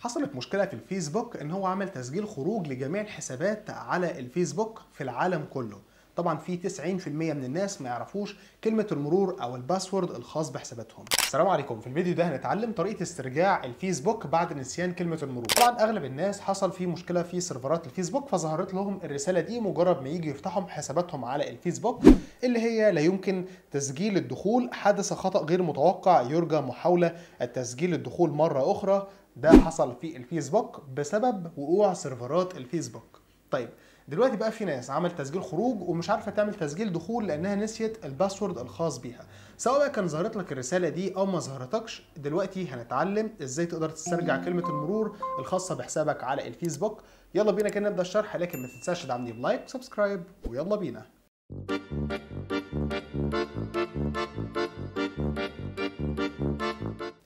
حصلت مشكلة في الفيسبوك ان هو عمل تسجيل خروج لجميع الحسابات على الفيسبوك في العالم كله طبعا في 90% من الناس ما يعرفوش كلمه المرور او الباسورد الخاص بحساباتهم السلام عليكم في الفيديو ده هنتعلم طريقه استرجاع الفيسبوك بعد نسيان كلمه المرور طبعا اغلب الناس حصل في مشكله في سيرفرات الفيسبوك فظهرت لهم الرساله دي مجرد ما يجي يفتحوا حساباتهم على الفيسبوك اللي هي لا يمكن تسجيل الدخول حدث خطا غير متوقع يرجى محاوله التسجيل الدخول مره اخرى ده حصل في الفيسبوك بسبب وقوع سيرفرات الفيسبوك طيب دلوقتي بقى في ناس عملت تسجيل خروج ومش عارفه تعمل تسجيل دخول لانها نسيت الباسورد الخاص بيها سواء بقى كان ظهرت لك الرساله دي او ما ظهرتكش دلوقتي هنتعلم ازاي تقدر تسترجع كلمه المرور الخاصه بحسابك على الفيسبوك يلا بينا كده نبدا الشرح لكن ما تنساش تدعمني بلايك وسبسكرايب ويلا بينا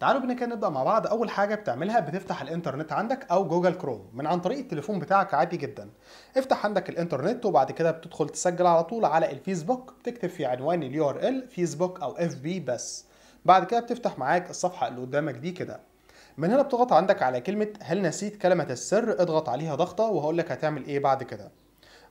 تعالوا بنا كده نبدا مع بعض اول حاجه بتعملها بتفتح الانترنت عندك او جوجل كروم من عن طريق التليفون بتاعك عادي جدا افتح عندك الانترنت وبعد كده بتدخل تسجل على طول على الفيسبوك بتكتب في عنوان اليو ار ال فيسبوك او اف بي بس بعد كده بتفتح معاك الصفحه اللي قدامك دي كده من هنا بتضغط عندك على كلمه هل نسيت كلمه السر اضغط عليها ضغطه وهقول لك هتعمل ايه بعد كده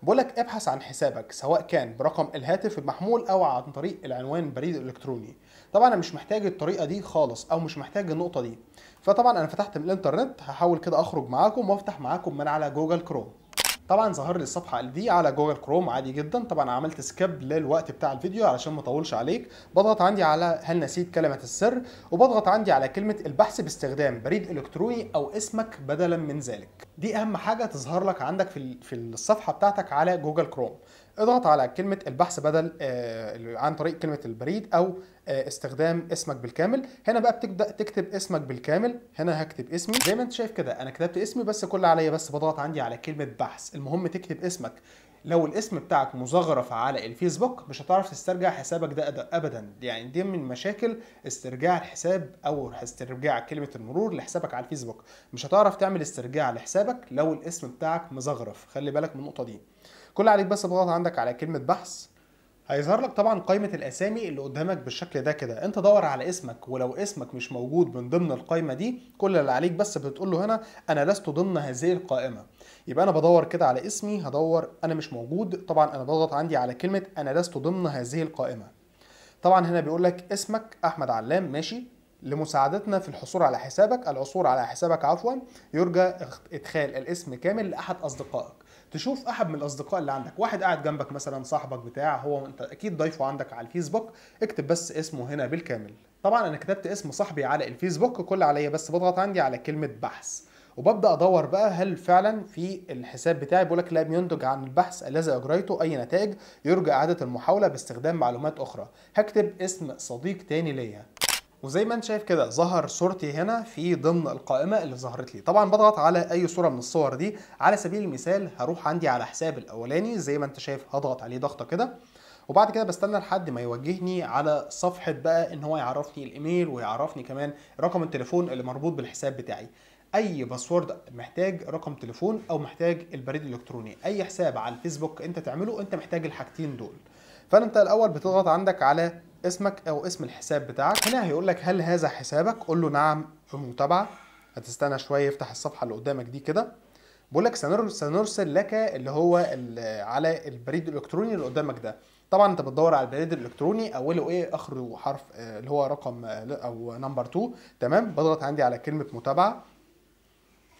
بقولك ابحث عن حسابك سواء كان برقم الهاتف المحمول او عن طريق العنوان بريد الالكتروني طبعا انا مش محتاج الطريقه دي خالص او مش محتاج النقطه دي فطبعا انا فتحت من الانترنت هحاول كده اخرج معاكم وافتح معاكم من على جوجل كروم طبعا ظهر لي الصفحه دي على جوجل كروم عادي جدا طبعا عملت سكيب للوقت بتاع الفيديو علشان ما اطولش عليك بضغط عندي على هل نسيت كلمه السر وبضغط عندي على كلمه البحث باستخدام بريد الكتروني او اسمك بدلا من ذلك دي اهم حاجه تظهر لك عندك في في الصفحه بتاعتك على جوجل كروم اضغط على كلمة البحث بدل آه، عن طريق كلمة البريد أو آه، استخدام اسمك بالكامل هنا بقى بتبدأ تكتب اسمك بالكامل هنا هكتب اسمي زي ما انت شايف كده أنا كتبت اسمي بس كل عليا بس بضغط عندي على كلمة بحث المهم تكتب اسمك لو الاسم بتاعك مزغرف على الفيسبوك مش هتعرف تسترجع حسابك ده ابدا يعني دي من مشاكل استرجاع الحساب او استرجاع كلمه المرور لحسابك على الفيسبوك مش هتعرف تعمل استرجاع لحسابك لو الاسم بتاعك مزغرف خلي بالك من النقطه دي كل عليك بس تضغط عندك على كلمه بحث هيظهر لك طبعا قائمة الأسامي اللي قدامك بالشكل ده كده، أنت دور على اسمك ولو اسمك مش موجود من ضمن القائمة دي كل اللي عليك بس بتقول له هنا أنا لست ضمن هذه القائمة، يبقى أنا بدور كده على اسمي هدور أنا مش موجود، طبعا أنا بضغط عندي على كلمة أنا لست ضمن هذه القائمة. طبعا هنا بيقول لك اسمك أحمد علام ماشي لمساعدتنا في الحصول على حسابك العثور على حسابك عفوا يرجى ادخال الاسم كامل لاحد اصدقائك تشوف احد من الاصدقاء اللي عندك واحد قاعد جنبك مثلا صاحبك بتاع هو انت اكيد ضايفه عندك على الفيسبوك اكتب بس اسمه هنا بالكامل طبعا انا كتبت اسم صاحبي على الفيسبوك كل عليا بس بضغط عندي على كلمه بحث وببدا ادور بقى هل فعلا في الحساب بتاعي بيقول لك لم ينتج عن البحث الذي اجريته اي نتائج يرجى اعاده المحاوله باستخدام معلومات اخرى هكتب اسم صديق تاني ليا وزي ما انت شايف كده ظهر صورتي هنا في ضمن القائمه اللي ظهرت لي طبعا بضغط على اي صوره من الصور دي على سبيل المثال هروح عندي على حساب الاولاني زي ما انت شايف هضغط عليه ضغطه كده وبعد كده بستنى لحد ما يوجهني على صفحه بقى ان هو يعرفني الايميل ويعرفني كمان رقم التليفون اللي مربوط بالحساب بتاعي اي باسورد محتاج رقم تليفون او محتاج البريد الالكتروني اي حساب على الفيسبوك انت تعمله انت محتاج الحاجتين دول فانت الاول بتضغط عندك على اسمك او اسم الحساب بتاعك هنا هيقول لك هل هذا حسابك قول له نعم المتابعه هتستنى شويه يفتح الصفحه اللي قدامك دي كده بقول لك سنرسل لك اللي هو على البريد الالكتروني اللي قدامك ده طبعا انت بتدور على البريد الالكتروني اوله ايه اخره حرف آه، اللي هو رقم آه، او نمبر 2 تمام بضغط عندي على كلمه متابعه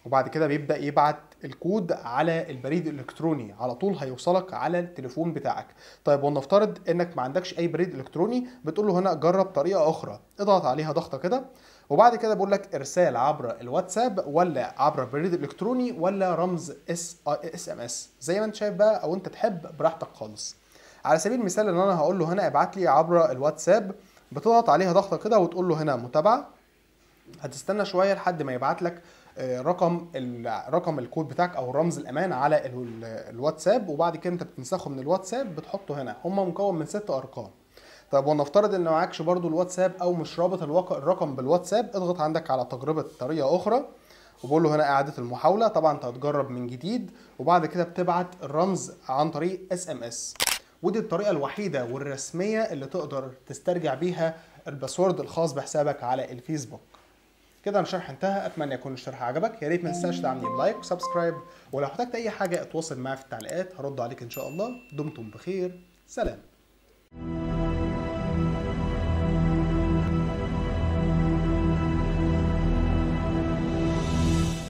وبعد كده بيبدا يبعت الكود على البريد الالكتروني على طول هيوصلك على التليفون بتاعك طيب ولنفترض انك ما عندكش اي بريد الكتروني بتقول له هنا جرب طريقه اخرى اضغط عليها ضغطه كده وبعد كده بيقول لك ارسال عبر الواتساب ولا عبر البريد الالكتروني ولا رمز اس اس ام اس زي ما انت شايف بقى او انت تحب براحتك خالص على سبيل المثال ان انا هقول له هنا ابعت لي عبر الواتساب بتضغط عليها ضغطه كده وتقول له هنا متابعه هتستنى شويه لحد ما يبعت لك آه، رقم رقم الكود بتاعك او رمز الامان على الواتساب وبعد كده انت بتنسخه من الواتساب بتحطه هنا هم مكون من ست ارقام طب ونفترض ان معكش برضو الواتساب او مش رابط الرقم بالواتساب اضغط عندك على تجربه طريقه اخرى وبقول له هنا اعاده المحاوله طبعا انت هتجرب من جديد وبعد كده بتبعت الرمز عن طريق اس ام اس ودي الطريقه الوحيده والرسميه اللي تقدر تسترجع بيها الباسورد الخاص بحسابك على الفيسبوك كده الشرح انتهى اتمنى يكون الشرح عجبك يا ريت ما تنساش تعملي بلايك وسبسكرايب ولو احتجت اي حاجه اتواصل معايا في التعليقات هرد عليك ان شاء الله دمتم بخير سلام